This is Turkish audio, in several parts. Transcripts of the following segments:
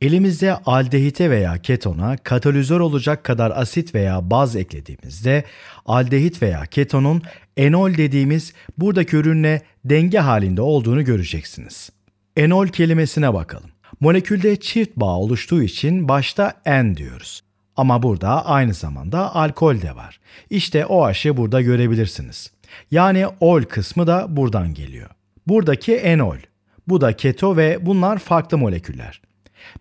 Elimizde aldehite veya ketona katalizör olacak kadar asit veya baz eklediğimizde aldehit veya ketonun enol dediğimiz buradaki ürünle denge halinde olduğunu göreceksiniz. Enol kelimesine bakalım. Molekülde çift bağ oluştuğu için başta en diyoruz. Ama burada aynı zamanda alkol de var. İşte o aşı burada görebilirsiniz. Yani ol kısmı da buradan geliyor. Buradaki enol, bu da keto ve bunlar farklı moleküller.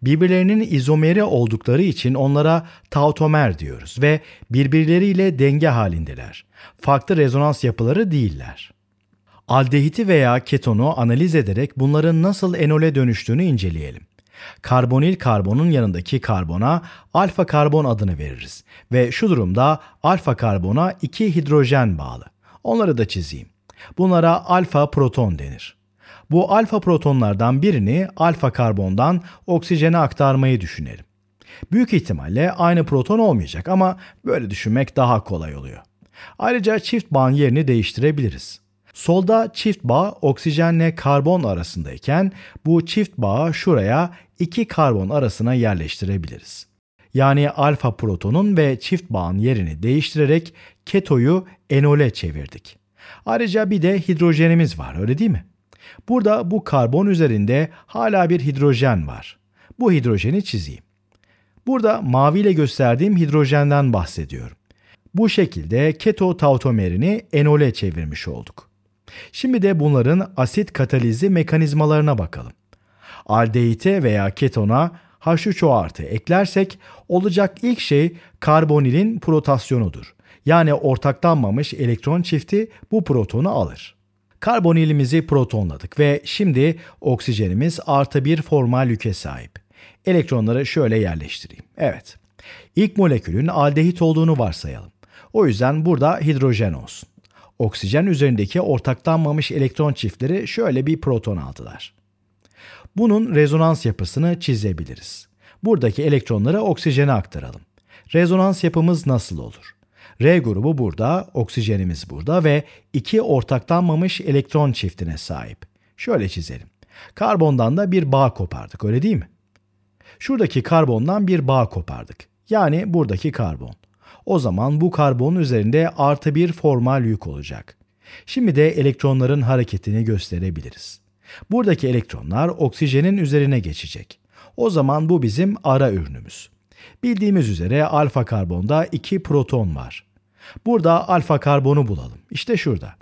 Birbirlerinin izomeri oldukları için onlara tautomer diyoruz ve birbirleriyle denge halindeler. Farklı rezonans yapıları değiller. Aldehiti veya ketonu analiz ederek bunların nasıl enole dönüştüğünü inceleyelim. Karbonil karbonun yanındaki karbona alfa karbon adını veririz ve şu durumda alfa karbona iki hidrojen bağlı. Onları da çizeyim. Bunlara alfa proton denir. Bu alfa protonlardan birini alfa karbondan oksijene aktarmayı düşünelim. Büyük ihtimalle aynı proton olmayacak ama böyle düşünmek daha kolay oluyor. Ayrıca çift bağın yerini değiştirebiliriz. Solda çift bağ oksijenle karbon arasındayken bu çift bağı şuraya iki karbon arasına yerleştirebiliriz. Yani alfa protonun ve çift bağın yerini değiştirerek ketoyu enole çevirdik. Ayrıca bir de hidrojenimiz var öyle değil mi? Burada bu karbon üzerinde hala bir hidrojen var. Bu hidrojeni çizeyim. Burada maviyle gösterdiğim hidrojenden bahsediyorum. Bu şekilde keto tautomerini enole çevirmiş olduk. Şimdi de bunların asit katalizi mekanizmalarına bakalım. Aldehite veya ketona H3O artı eklersek olacak ilk şey karbonilin protasyonudur. Yani ortaklanmamış elektron çifti bu protonu alır. Karbonilimizi protonladık ve şimdi oksijenimiz artı bir formal yüke sahip. Elektronları şöyle yerleştireyim. Evet. ilk molekülün aldehit olduğunu varsayalım. O yüzden burada hidrojen olsun. Oksijen üzerindeki ortaklanmamış elektron çiftleri şöyle bir proton aldılar. Bunun rezonans yapısını çizebiliriz. Buradaki elektronları oksijene aktaralım. Rezonans yapımız nasıl olur? R grubu burada, oksijenimiz burada ve iki ortaklanmamış elektron çiftine sahip. Şöyle çizelim. Karbondan da bir bağ kopardık öyle değil mi? Şuradaki karbondan bir bağ kopardık. Yani buradaki karbon. O zaman bu karbonun üzerinde artı bir formal yük olacak. Şimdi de elektronların hareketini gösterebiliriz. Buradaki elektronlar oksijenin üzerine geçecek. O zaman bu bizim ara ürünümüz. Bildiğimiz üzere alfa karbonda 2 proton var. Burada alfa karbonu bulalım. İşte şurada.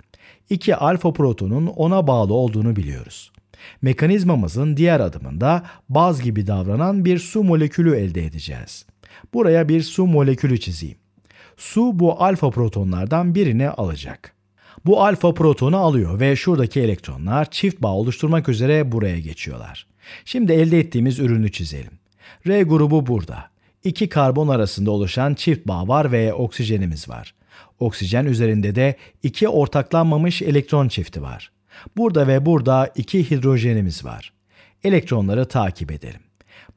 İki alfa protonun ona bağlı olduğunu biliyoruz. Mekanizmamızın diğer adımında baz gibi davranan bir su molekülü elde edeceğiz. Buraya bir su molekülü çizeyim. Su bu alfa protonlardan birini alacak. Bu alfa protonu alıyor ve şuradaki elektronlar çift bağ oluşturmak üzere buraya geçiyorlar. Şimdi elde ettiğimiz ürünü çizelim. R grubu burada. İki karbon arasında oluşan çift bağ var ve oksijenimiz var. Oksijen üzerinde de iki ortaklanmamış elektron çifti var. Burada ve burada iki hidrojenimiz var. Elektronları takip edelim.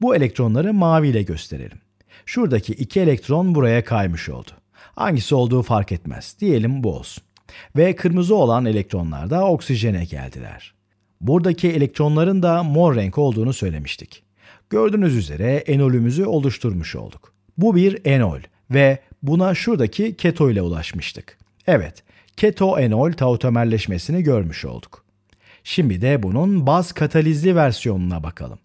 Bu elektronları maviyle gösterelim. Şuradaki iki elektron buraya kaymış oldu. Hangisi olduğu fark etmez. Diyelim bu olsun. Ve kırmızı olan elektronlar da oksijene geldiler. Buradaki elektronların da mor renk olduğunu söylemiştik. Gördüğünüz üzere enolümüzü oluşturmuş olduk. Bu bir enol ve Buna şuradaki keto ile ulaşmıştık. Evet, keto-enol tautomerleşmesini görmüş olduk. Şimdi de bunun baz katalizli versiyonuna bakalım.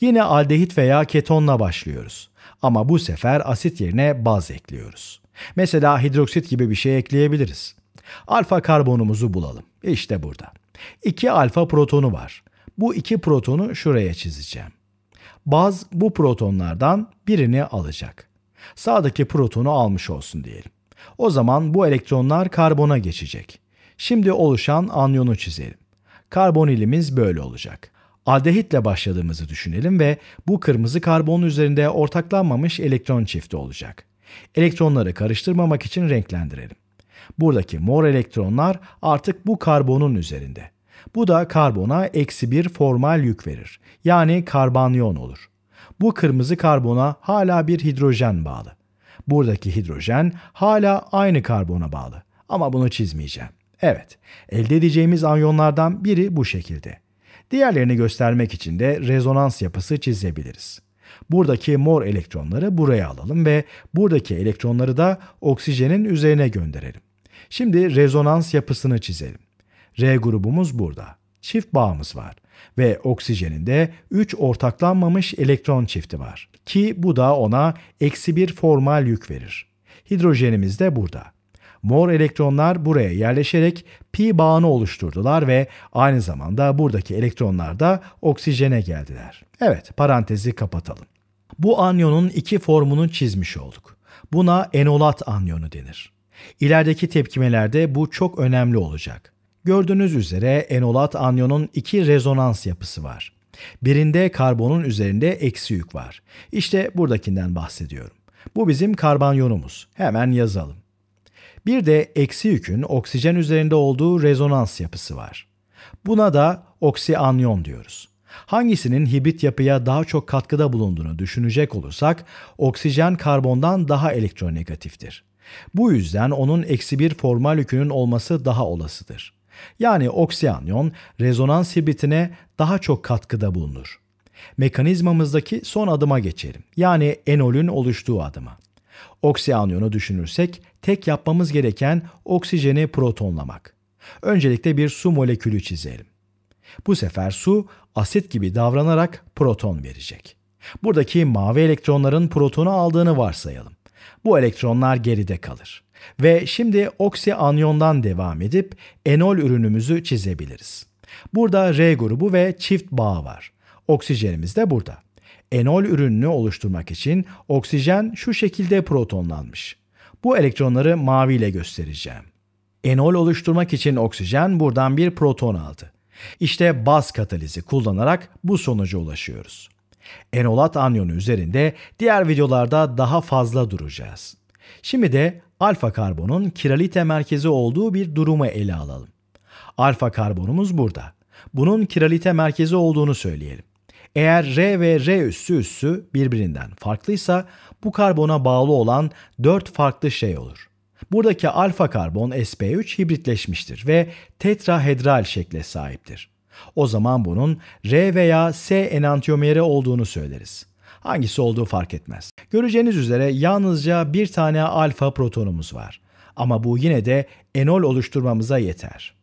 Yine aldehit veya ketonla başlıyoruz. Ama bu sefer asit yerine baz ekliyoruz. Mesela hidroksit gibi bir şey ekleyebiliriz. Alfa karbonumuzu bulalım. İşte burada. İki alfa protonu var. Bu iki protonu şuraya çizeceğim. Baz bu protonlardan birini alacak. Sağdaki protonu almış olsun diyelim. O zaman bu elektronlar karbona geçecek. Şimdi oluşan anyonu çizelim. Karbonilimiz böyle olacak. Aldehitle başladığımızı düşünelim ve bu kırmızı karbon üzerinde ortaklanmamış elektron çifti olacak. Elektronları karıştırmamak için renklendirelim. Buradaki mor elektronlar artık bu karbonun üzerinde. Bu da karbona eksi bir formal yük verir. Yani karbanyon olur. Bu kırmızı karbona hala bir hidrojen bağlı. Buradaki hidrojen hala aynı karbona bağlı ama bunu çizmeyeceğim. Evet, elde edeceğimiz anyonlardan biri bu şekilde. Diğerlerini göstermek için de rezonans yapısı çizebiliriz. Buradaki mor elektronları buraya alalım ve buradaki elektronları da oksijenin üzerine gönderelim. Şimdi rezonans yapısını çizelim. R grubumuz burada. Çift bağımız var ve oksijeninde 3 ortaklanmamış elektron çifti var ki bu da ona eksi bir formal yük verir. Hidrojenimiz de burada. Mor elektronlar buraya yerleşerek pi bağını oluşturdular ve aynı zamanda buradaki elektronlar da oksijene geldiler. Evet, parantezi kapatalım. Bu anyonun iki formunu çizmiş olduk. Buna enolat anyonu denir. İlerideki tepkimelerde bu çok önemli olacak. Gördüğünüz üzere enolat anyonun iki rezonans yapısı var. Birinde karbonun üzerinde eksi yük var. İşte buradakinden bahsediyorum. Bu bizim karbanyonumuz. Hemen yazalım. Bir de eksi yükün oksijen üzerinde olduğu rezonans yapısı var. Buna da oksianyon diyoruz. Hangisinin hibrit yapıya daha çok katkıda bulunduğunu düşünecek olursak oksijen karbondan daha elektronegatiftir. Bu yüzden onun eksi bir formal yükünün olması daha olasıdır. Yani oksiyanyon rezonans hibritine daha çok katkıda bulunur. Mekanizmamızdaki son adıma geçelim. Yani enolün oluştuğu adıma. Oksiyaniyonu düşünürsek tek yapmamız gereken oksijeni protonlamak. Öncelikle bir su molekülü çizelim. Bu sefer su asit gibi davranarak proton verecek. Buradaki mavi elektronların protonu aldığını varsayalım. Bu elektronlar geride kalır. Ve şimdi oksianyondan devam edip enol ürünümüzü çizebiliriz. Burada R grubu ve çift bağ var. Oksijenimiz de burada. Enol ürününü oluşturmak için oksijen şu şekilde protonlanmış. Bu elektronları maviyle göstereceğim. Enol oluşturmak için oksijen buradan bir proton aldı. İşte baz katalizi kullanarak bu sonuca ulaşıyoruz. Enolat Anyonu üzerinde diğer videolarda daha fazla duracağız. Şimdi de alfa karbonun kiralite merkezi olduğu bir durumu ele alalım. Alfa karbonumuz burada. Bunun kiralite merkezi olduğunu söyleyelim. Eğer R ve R üssü üssü birbirinden farklıysa bu karbona bağlı olan 4 farklı şey olur. Buradaki alfa karbon sp3 hibritleşmiştir ve tetrahedral şekle sahiptir. O zaman bunun R veya S enantiyomeri olduğunu söyleriz. Hangisi olduğu fark etmez. Göreceğiniz üzere yalnızca bir tane alfa protonumuz var. Ama bu yine de enol oluşturmamıza yeter.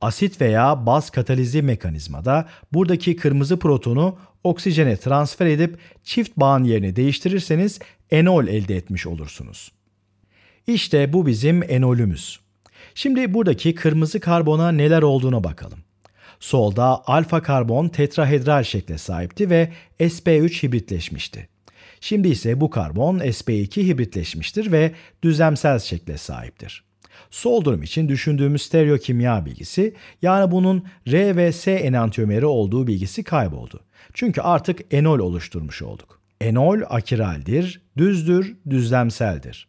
Asit veya baz katalizi mekanizmada buradaki kırmızı protonu oksijene transfer edip çift bağın yerini değiştirirseniz enol elde etmiş olursunuz. İşte bu bizim enolümüz. Şimdi buradaki kırmızı karbona neler olduğuna bakalım. Solda alfa karbon tetrahedral şekle sahipti ve sp3 hibritleşmişti. Şimdi ise bu karbon sp2 hibritleşmiştir ve düzlemsel şekle sahiptir. Sol durum için düşündüğümüz stereo kimya bilgisi yani bunun R ve S enantiyomeri olduğu bilgisi kayboldu. Çünkü artık enol oluşturmuş olduk. Enol akiraldir, düzdür, düzlemseldir.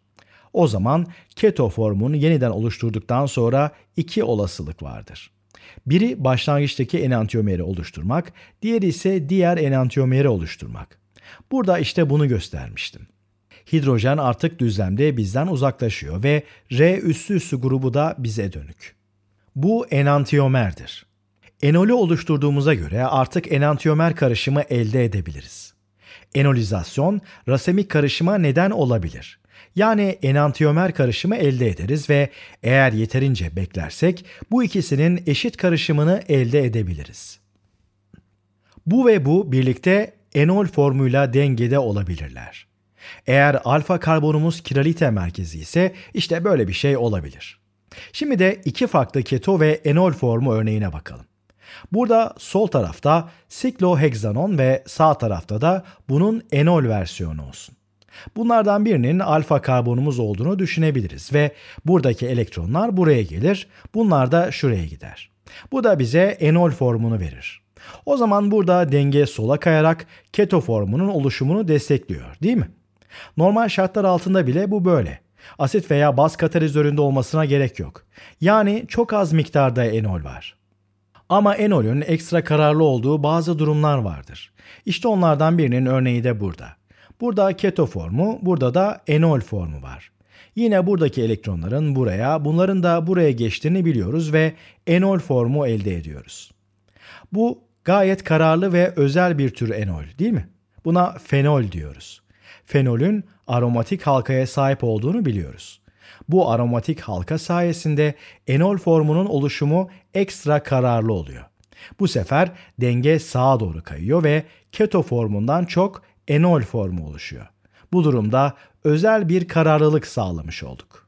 O zaman keto formunu yeniden oluşturduktan sonra iki olasılık vardır. Biri başlangıçtaki enantiyomeri oluşturmak, diğeri ise diğer enantiyomeri oluşturmak. Burada işte bunu göstermiştim. Hidrojen artık düzlemde bizden uzaklaşıyor ve R üssü üssü grubu da bize dönük. Bu enantiyomerdir. Enolü oluşturduğumuza göre artık enantiyomer karışımı elde edebiliriz. Enolizasyon, rasemik karışıma neden olabilir. Yani enantiyomer karışımı elde ederiz ve eğer yeterince beklersek bu ikisinin eşit karışımını elde edebiliriz. Bu ve bu birlikte enol formuyla dengede olabilirler. Eğer alfa karbonumuz kiralite merkezi ise işte böyle bir şey olabilir. Şimdi de iki farklı keto ve enol formu örneğine bakalım. Burada sol tarafta sikloheksanon ve sağ tarafta da bunun enol versiyonu olsun. Bunlardan birinin alfa karbonumuz olduğunu düşünebiliriz ve buradaki elektronlar buraya gelir, bunlar da şuraya gider. Bu da bize enol formunu verir. O zaman burada denge sola kayarak keto formunun oluşumunu destekliyor değil mi? Normal şartlar altında bile bu böyle. Asit veya baz katalizöründe olmasına gerek yok. Yani çok az miktarda enol var. Ama enolün ekstra kararlı olduğu bazı durumlar vardır. İşte onlardan birinin örneği de burada. Burada keto formu, burada da enol formu var. Yine buradaki elektronların buraya, bunların da buraya geçtiğini biliyoruz ve enol formu elde ediyoruz. Bu gayet kararlı ve özel bir tür enol değil mi? Buna fenol diyoruz. Fenolün aromatik halkaya sahip olduğunu biliyoruz. Bu aromatik halka sayesinde enol formunun oluşumu ekstra kararlı oluyor. Bu sefer denge sağa doğru kayıyor ve keto formundan çok enol formu oluşuyor. Bu durumda özel bir kararlılık sağlamış olduk.